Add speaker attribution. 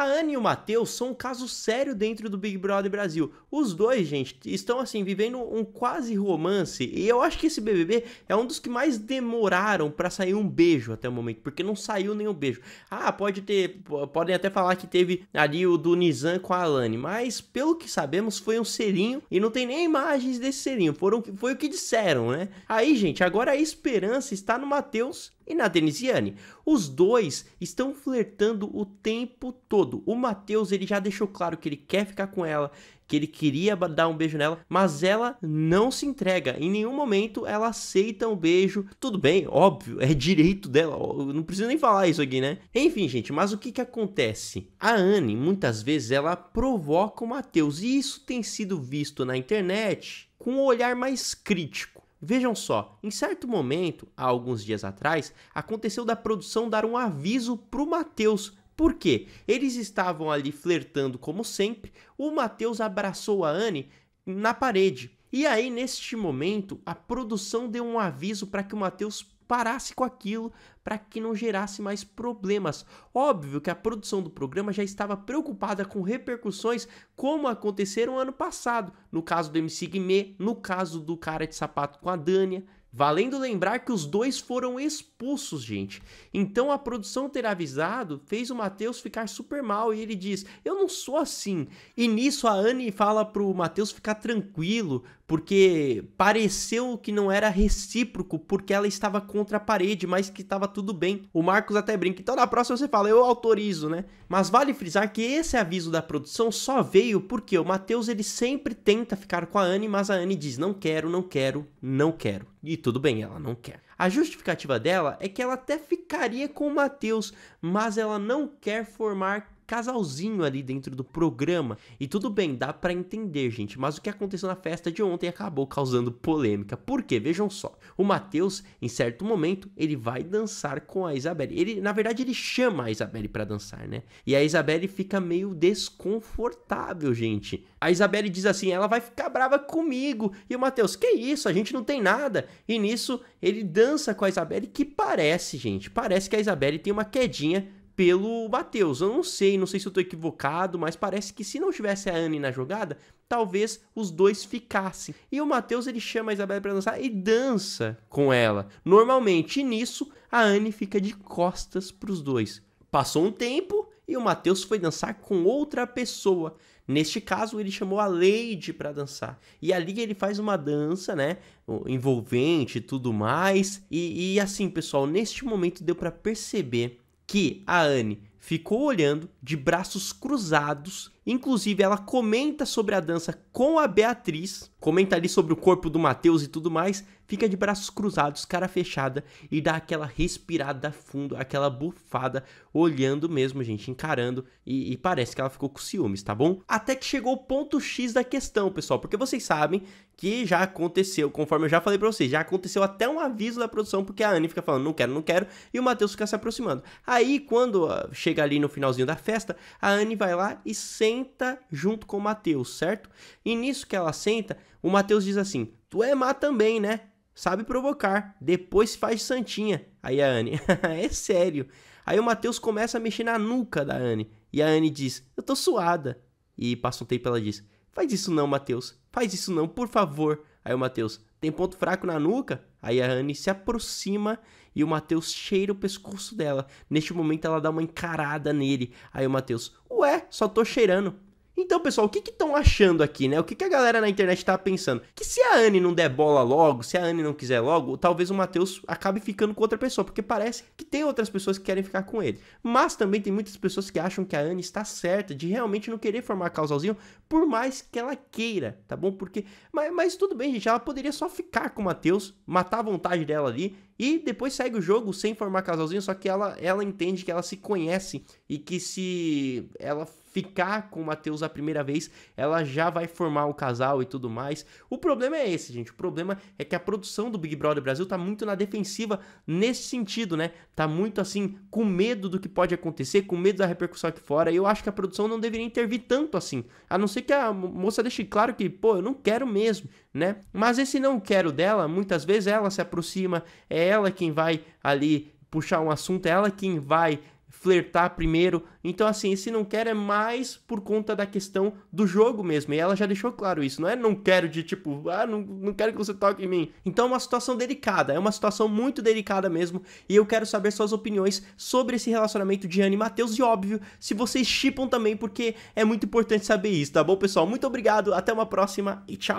Speaker 1: A Anne e o Matheus são um caso sério dentro do Big Brother Brasil. Os dois, gente, estão assim vivendo um quase romance e eu acho que esse BBB é um dos que mais demoraram para sair um beijo até o momento, porque não saiu nenhum beijo. Ah, pode ter, podem até falar que teve ali o do Nizam com a Alane, mas pelo que sabemos foi um serinho e não tem nem imagens desse serinho. Foram foi o que disseram, né? Aí, gente, agora a esperança está no Matheus e na Denisiane. Os dois estão flertando o tempo todo. O Matheus ele já deixou claro que ele quer ficar com ela, que ele queria dar um beijo nela, mas ela não se entrega. Em nenhum momento ela aceita um beijo. Tudo bem, óbvio, é direito dela. Eu não preciso nem falar isso aqui, né? Enfim, gente, mas o que que acontece? A Anne, muitas vezes, ela provoca o Matheus. E isso tem sido visto na internet com um olhar mais crítico. Vejam só, em certo momento, há alguns dias atrás, aconteceu da produção dar um aviso pro Matheus. Por quê? Eles estavam ali flertando como sempre, o Matheus abraçou a Anne na parede. E aí, neste momento, a produção deu um aviso para que o Matheus parasse com aquilo, para que não gerasse mais problemas. Óbvio que a produção do programa já estava preocupada com repercussões como aconteceram ano passado, no caso do MC Guimê, no caso do cara de sapato com a Dânia, Valendo lembrar que os dois foram expulsos, gente. Então a produção ter avisado fez o Matheus ficar super mal e ele diz: Eu não sou assim. E nisso a Anne fala pro Matheus ficar tranquilo, porque pareceu que não era recíproco, porque ela estava contra a parede, mas que estava tudo bem. O Marcos até brinca. Então na próxima você fala, eu autorizo, né? Mas vale frisar que esse aviso da produção só veio porque o Matheus ele sempre tenta ficar com a Anne, mas a Anne diz: não quero, não quero, não quero. E tudo bem, ela não quer. A justificativa dela é que ela até ficaria com o Matheus, mas ela não quer formar casalzinho ali dentro do programa. E tudo bem, dá para entender, gente, mas o que aconteceu na festa de ontem acabou causando polêmica. Por quê? Vejam só. O Matheus, em certo momento, ele vai dançar com a Isabelle. Ele, na verdade, ele chama a Isabelle para dançar, né? E a Isabelle fica meio desconfortável, gente. A Isabelle diz assim: "Ela vai ficar brava comigo". E o Matheus: "Que isso? A gente não tem nada". E nisso ele dança com a Isabelle que parece, gente, parece que a Isabelle tem uma quedinha pelo Matheus. Eu não sei, não sei se eu tô equivocado, mas parece que se não tivesse a Anne na jogada, talvez os dois ficassem. E o Matheus ele chama a Isabela para dançar e dança com ela. Normalmente, e nisso a Anne fica de costas para os dois. Passou um tempo e o Matheus foi dançar com outra pessoa. Neste caso, ele chamou a Lady para dançar. E ali ele faz uma dança, né? Envolvente e tudo mais. E, e assim, pessoal, neste momento deu para perceber que a Anne ficou olhando de braços cruzados. Inclusive, ela comenta sobre a dança com a Beatriz, comenta ali sobre o corpo do Matheus e tudo mais, fica de braços cruzados, cara fechada e dá aquela respirada fundo, aquela bufada, olhando mesmo, gente, encarando e, e parece que ela ficou com ciúmes, tá bom? Até que chegou o ponto X da questão, pessoal, porque vocês sabem que já aconteceu, conforme eu já falei pra vocês, já aconteceu até um aviso da produção, porque a Anne fica falando, não quero, não quero, e o Matheus fica se aproximando. Aí, quando chega ah, chega ali no finalzinho da festa, a Anne vai lá e senta junto com o Mateus, certo? E nisso que ela senta, o Mateus diz assim: "Tu é má também, né? Sabe provocar, depois faz santinha". Aí a Anne: "É sério". Aí o Mateus começa a mexer na nuca da Anne, e a Anne diz: "Eu tô suada". E passa um tempo ela diz: Faz isso não, Matheus. Faz isso não, por favor. Aí o Matheus, tem ponto fraco na nuca? Aí a Anne se aproxima e o Matheus cheira o pescoço dela. Neste momento ela dá uma encarada nele. Aí o Matheus, ué, só tô cheirando. Então, pessoal, o que estão achando aqui, né? O que, que a galera na internet tá pensando? Que se a Anne não der bola logo, se a Anne não quiser logo, talvez o Matheus acabe ficando com outra pessoa, porque parece que tem outras pessoas que querem ficar com ele. Mas também tem muitas pessoas que acham que a Anne está certa de realmente não querer formar causalzinho, por mais que ela queira, tá bom? Porque. Mas, mas tudo bem, gente, ela poderia só ficar com o Matheus, matar a vontade dela ali e depois segue o jogo sem formar casalzinho, só que ela, ela entende que ela se conhece e que se ela ficar com o Matheus a primeira vez, ela já vai formar o casal e tudo mais. O problema é esse, gente. O problema é que a produção do Big Brother Brasil tá muito na defensiva nesse sentido, né? Tá muito assim, com medo do que pode acontecer, com medo da repercussão aqui fora. E eu acho que a produção não deveria intervir tanto assim. A não ser que a moça deixe claro que, pô, eu não quero mesmo, né? Mas esse não quero dela, muitas vezes ela se aproxima, é ela quem vai ali puxar um assunto, é ela quem vai flertar primeiro. Então, assim, se não quer é mais por conta da questão do jogo mesmo. E ela já deixou claro isso. Não é não quero de tipo, ah, não, não quero que você toque em mim. Então, é uma situação delicada. É uma situação muito delicada mesmo. E eu quero saber suas opiniões sobre esse relacionamento de Anne e Matheus. E óbvio, se vocês chipam também, porque é muito importante saber isso, tá bom, pessoal? Muito obrigado, até uma próxima e tchau.